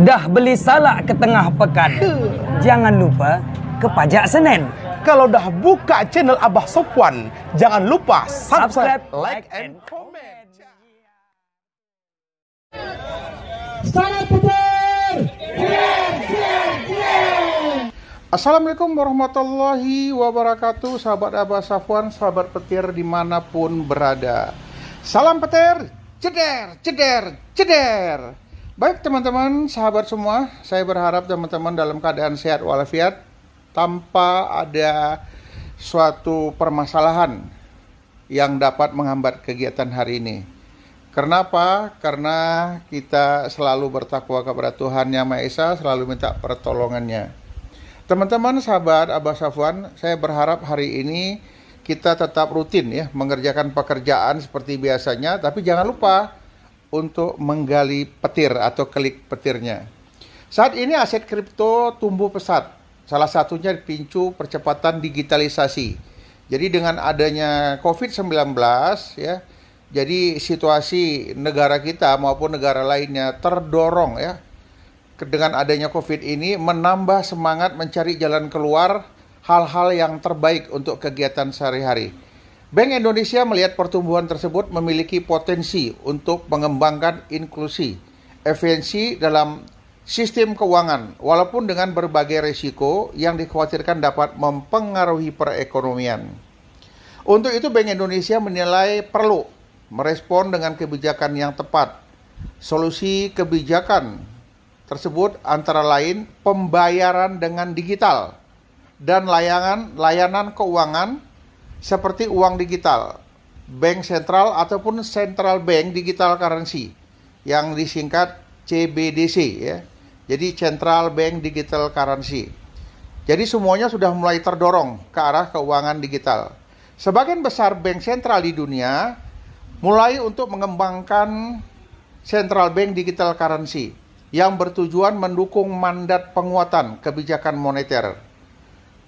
dah beli salak ke tengah pekan. Jangan lupa ke pajak Senin. Kalau dah buka channel Abah Sopwan, jangan lupa subscribe, subscribe like, and comment. Salam Assalamualaikum warahmatullahi wabarakatuh Sahabat Abah Safwan, sahabat petir dimanapun berada Salam petir, ceder, ceder, ceder Baik teman-teman, sahabat semua, saya berharap teman-teman dalam keadaan sehat walafiat tanpa ada suatu permasalahan yang dapat menghambat kegiatan hari ini. Kenapa? Karena kita selalu bertakwa kepada Tuhan Yang Maha Esa, selalu minta pertolongannya. Teman-teman, sahabat Abah Safwan, saya berharap hari ini kita tetap rutin ya mengerjakan pekerjaan seperti biasanya, tapi jangan lupa untuk menggali petir atau klik petirnya. Saat ini aset kripto tumbuh pesat. Salah satunya dipicu percepatan digitalisasi. Jadi dengan adanya COVID-19 ya, jadi situasi negara kita maupun negara lainnya terdorong ya dengan adanya COVID ini menambah semangat mencari jalan keluar hal-hal yang terbaik untuk kegiatan sehari-hari. Bank Indonesia melihat pertumbuhan tersebut memiliki potensi untuk mengembangkan inklusi, efisiensi dalam sistem keuangan, walaupun dengan berbagai risiko yang dikhawatirkan dapat mempengaruhi perekonomian. Untuk itu Bank Indonesia menilai perlu merespon dengan kebijakan yang tepat. Solusi kebijakan tersebut antara lain pembayaran dengan digital dan layanan layanan keuangan seperti uang digital, bank sentral ataupun central bank digital currency yang disingkat CBDC ya. Jadi Central Bank Digital Currency. Jadi semuanya sudah mulai terdorong ke arah keuangan digital. Sebagian besar bank sentral di dunia mulai untuk mengembangkan Central Bank Digital Currency yang bertujuan mendukung mandat penguatan kebijakan moneter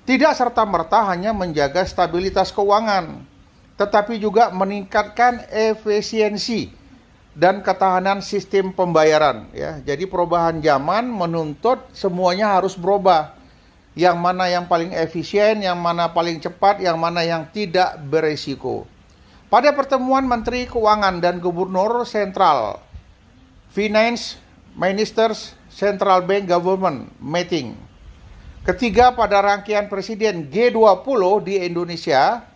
tidak serta-merta hanya menjaga stabilitas keuangan, tetapi juga meningkatkan efisiensi dan ketahanan sistem pembayaran ya. Jadi perubahan zaman menuntut semuanya harus berubah. Yang mana yang paling efisien, yang mana paling cepat, yang mana yang tidak beresiko. Pada pertemuan Menteri Keuangan dan Gubernur Sentral Finance Ministers Central Bank Government Meeting Ketiga pada rangkaian presiden G20 di Indonesia,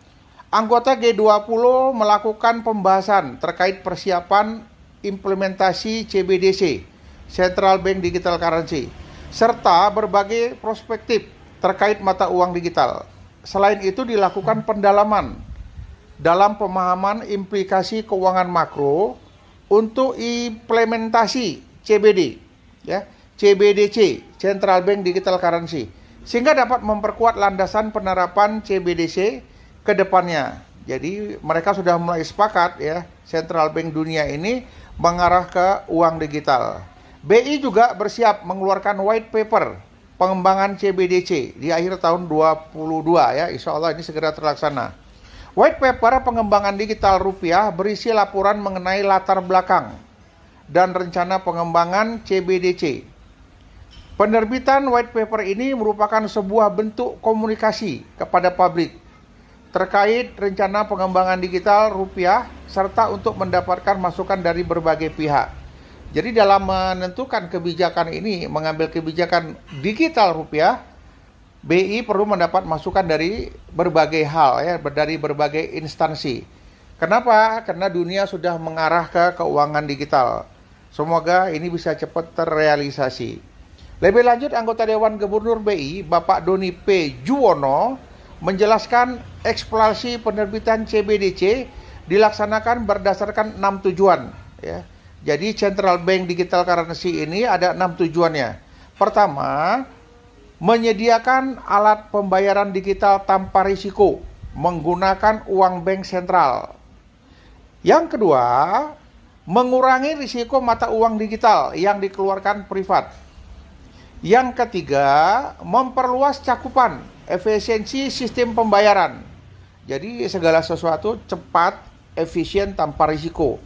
anggota G20 melakukan pembahasan terkait persiapan implementasi CBDC, Central Bank Digital Currency, serta berbagai prospektif terkait mata uang digital. Selain itu dilakukan pendalaman dalam pemahaman implikasi keuangan makro untuk implementasi CBD, ya CBDC Central Bank Digital Currency sehingga dapat memperkuat landasan penerapan CBDC ke depannya. Jadi mereka sudah mulai sepakat ya Central Bank dunia ini mengarah ke uang digital. BI juga bersiap mengeluarkan white paper pengembangan CBDC di akhir tahun 22 ya insya Allah ini segera terlaksana. White paper pengembangan digital rupiah berisi laporan mengenai latar belakang dan rencana pengembangan CBDC Penerbitan white paper ini merupakan sebuah bentuk komunikasi kepada publik terkait rencana pengembangan digital rupiah serta untuk mendapatkan masukan dari berbagai pihak. Jadi dalam menentukan kebijakan ini, mengambil kebijakan digital rupiah, BI perlu mendapat masukan dari berbagai hal ya, dari berbagai instansi. Kenapa? Karena dunia sudah mengarah ke keuangan digital. Semoga ini bisa cepat terrealisasi. Lebih lanjut, anggota Dewan Gubernur BI, Bapak Doni P. Juwono, menjelaskan eksplorasi penerbitan CBDC dilaksanakan berdasarkan enam tujuan. Ya. Jadi Central Bank Digital Currency ini ada enam tujuannya. Pertama, menyediakan alat pembayaran digital tanpa risiko menggunakan uang bank sentral. Yang kedua, mengurangi risiko mata uang digital yang dikeluarkan privat. Yang ketiga, memperluas cakupan, efisiensi sistem pembayaran. Jadi segala sesuatu cepat, efisien tanpa risiko.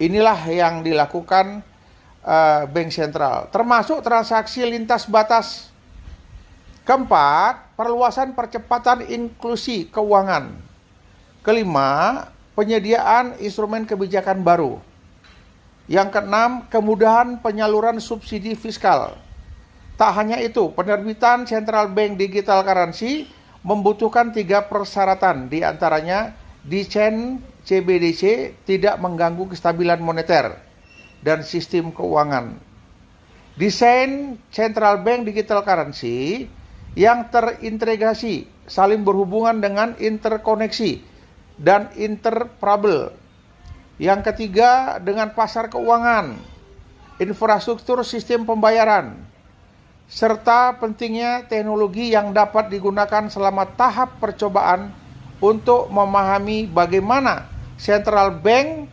Inilah yang dilakukan uh, bank sentral, termasuk transaksi lintas batas. Keempat, perluasan percepatan inklusi keuangan. Kelima, penyediaan instrumen kebijakan baru. Yang keenam, kemudahan penyaluran subsidi fiskal. Tak hanya itu, penerbitan central bank digital currency membutuhkan tiga persyaratan, diantaranya Chain CBDC tidak mengganggu kestabilan moneter dan sistem keuangan. Desain central bank digital currency yang terintegrasi saling berhubungan dengan interkoneksi dan interoperable. Yang ketiga dengan pasar keuangan, infrastruktur sistem pembayaran, serta pentingnya teknologi yang dapat digunakan selama tahap percobaan untuk memahami bagaimana central bank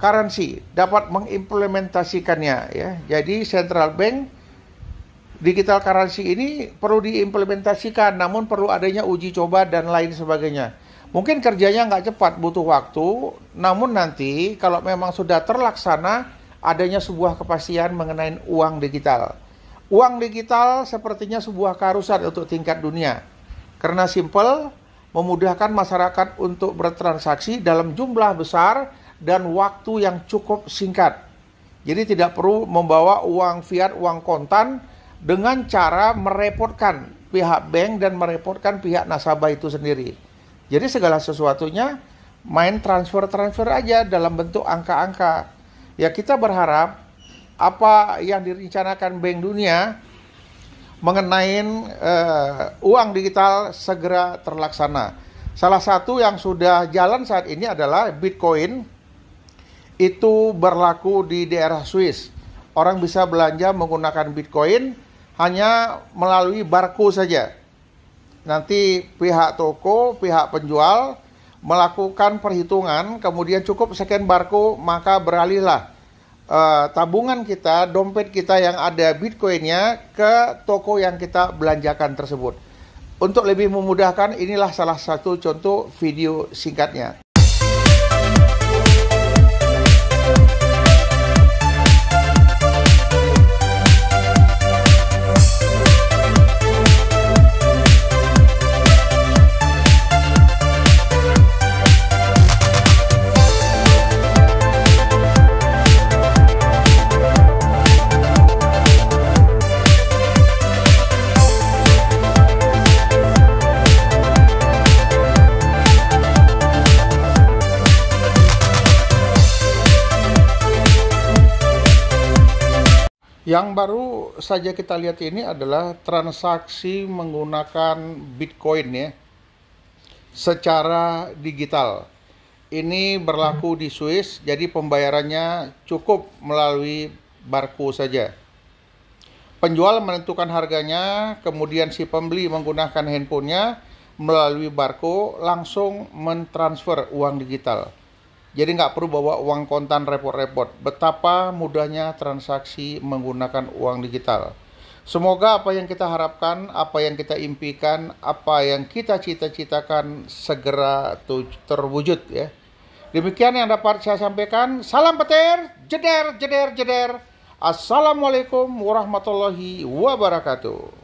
currency dapat mengimplementasikannya ya. Jadi central bank digital currency ini perlu diimplementasikan namun perlu adanya uji coba dan lain sebagainya. Mungkin kerjanya nggak cepat, butuh waktu, namun nanti kalau memang sudah terlaksana adanya sebuah kepastian mengenai uang digital. Uang digital sepertinya sebuah keharusan untuk tingkat dunia karena simpel, memudahkan masyarakat untuk bertransaksi dalam jumlah besar dan waktu yang cukup singkat. Jadi tidak perlu membawa uang fiat, uang kontan dengan cara merepotkan pihak bank dan merepotkan pihak nasabah itu sendiri. Jadi segala sesuatunya main transfer-transfer aja dalam bentuk angka-angka. Ya kita berharap apa yang direncanakan Bank Dunia mengenai uh, uang digital segera terlaksana. Salah satu yang sudah jalan saat ini adalah Bitcoin itu berlaku di daerah Swiss. Orang bisa belanja menggunakan Bitcoin hanya melalui barcode saja. Nanti pihak toko, pihak penjual melakukan perhitungan, kemudian cukup sekian barcode maka beralihlah uh, tabungan kita, dompet kita yang ada Bitcoinnya ke toko yang kita belanjakan tersebut. Untuk lebih memudahkan, inilah salah satu contoh video singkatnya. Yang baru saja kita lihat ini adalah transaksi menggunakan Bitcoin ya secara digital. Ini berlaku di Swiss, jadi pembayarannya cukup melalui barcode saja. Penjual menentukan harganya, kemudian si pembeli menggunakan handphonenya melalui barcode langsung mentransfer uang digital. Jadi nggak perlu bawa uang kontan repot-repot. Betapa mudahnya transaksi menggunakan uang digital. Semoga apa yang kita harapkan, apa yang kita impikan, apa yang kita cita-citakan segera terwujud ya. Demikian yang dapat saya sampaikan. Salam petir, jeder, jeder, jeder. Assalamualaikum warahmatullahi wabarakatuh.